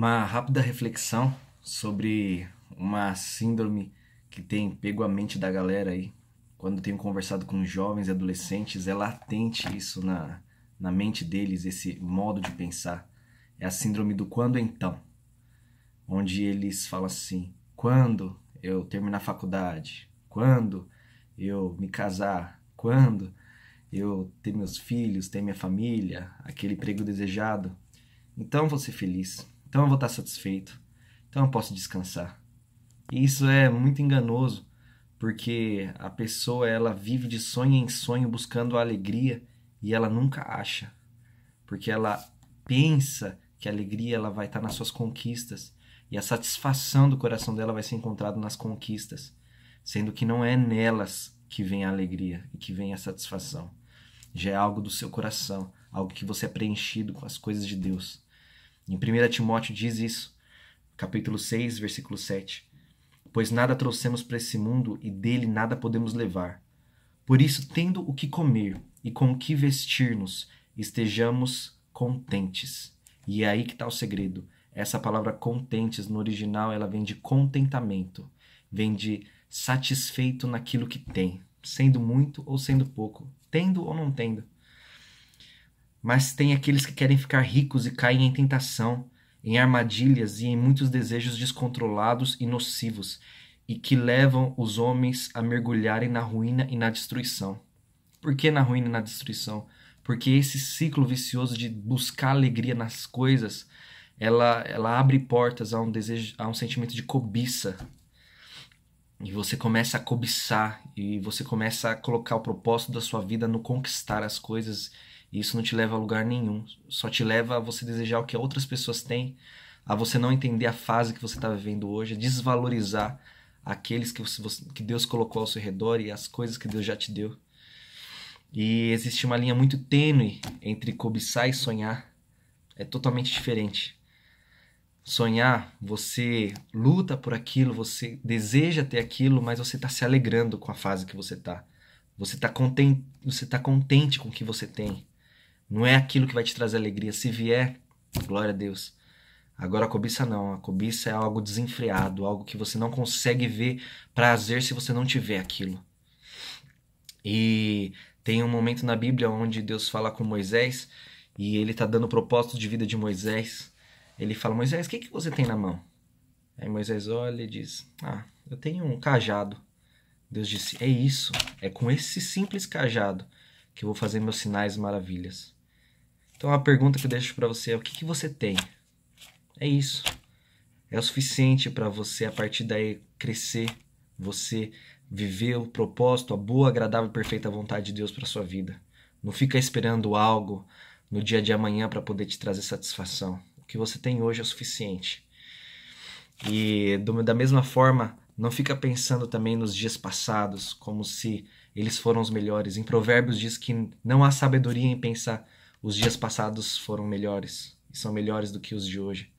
uma rápida reflexão sobre uma síndrome que tem pego a mente da galera aí. Quando tenho conversado com jovens e adolescentes, é latente isso na, na mente deles, esse modo de pensar. É a síndrome do quando então, onde eles falam assim: quando eu terminar a faculdade? Quando eu me casar? Quando eu ter meus filhos, ter minha família, aquele emprego desejado? Então vou ser feliz então eu vou estar satisfeito. Então eu posso descansar. E isso é muito enganoso, porque a pessoa ela vive de sonho em sonho buscando a alegria e ela nunca acha. Porque ela pensa que a alegria ela vai estar nas suas conquistas e a satisfação do coração dela vai ser encontrada nas conquistas, sendo que não é nelas que vem a alegria e que vem a satisfação. Já é algo do seu coração, algo que você é preenchido com as coisas de Deus. Em 1 Timóteo diz isso, capítulo 6, versículo 7. Pois nada trouxemos para esse mundo e dele nada podemos levar. Por isso, tendo o que comer e com o que vestir-nos, estejamos contentes. E é aí que está o segredo. Essa palavra contentes no original ela vem de contentamento, vem de satisfeito naquilo que tem, sendo muito ou sendo pouco, tendo ou não tendo. Mas tem aqueles que querem ficar ricos e caem em tentação, em armadilhas e em muitos desejos descontrolados e nocivos, e que levam os homens a mergulharem na ruína e na destruição. Por que na ruína e na destruição? Porque esse ciclo vicioso de buscar alegria nas coisas, ela, ela abre portas a um desejo, a um sentimento de cobiça, e você começa a cobiçar e você começa a colocar o propósito da sua vida no conquistar as coisas e isso não te leva a lugar nenhum. Só te leva a você desejar o que outras pessoas têm, a você não entender a fase que você está vivendo hoje, a desvalorizar aqueles que, você, que Deus colocou ao seu redor e as coisas que Deus já te deu. E existe uma linha muito tênue entre cobiçar e sonhar. É totalmente diferente. Sonhar, você luta por aquilo, você deseja ter aquilo, mas você está se alegrando com a fase que você está. Você está contente, você tá contente com o que você tem. Não é aquilo que vai te trazer alegria. Se vier, glória a Deus. Agora a cobiça não. A cobiça é algo desenfreado, algo que você não consegue ver prazer se você não tiver aquilo. E tem um momento na Bíblia onde Deus fala com Moisés e ele está dando o propósito de vida de Moisés. Ele fala: Moisés, o que, que você tem na mão? Aí Moisés olha e diz: Ah, eu tenho um cajado. Deus disse: É isso, é com esse simples cajado que eu vou fazer meus sinais e maravilhas. Então a pergunta que eu deixo para você é: o que, que você tem? É isso. É o suficiente para você, a partir daí, crescer, você viver o propósito, a boa, agradável e perfeita vontade de Deus para sua vida. Não fica esperando algo no dia de amanhã para poder te trazer satisfação. O que você tem hoje é o suficiente. E do, da mesma forma, não fica pensando também nos dias passados, como se eles foram os melhores. Em Provérbios diz que não há sabedoria em pensar os dias passados foram melhores e são melhores do que os de hoje.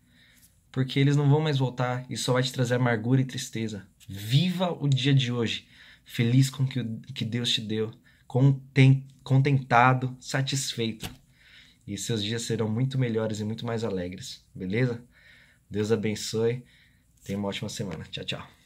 Porque eles não vão mais voltar e só vai te trazer amargura e tristeza. Viva o dia de hoje, feliz com o que, que Deus te deu, contentado, satisfeito. E seus dias serão muito melhores e muito mais alegres, beleza? Deus abençoe. Tenha uma ótima semana. Tchau, tchau.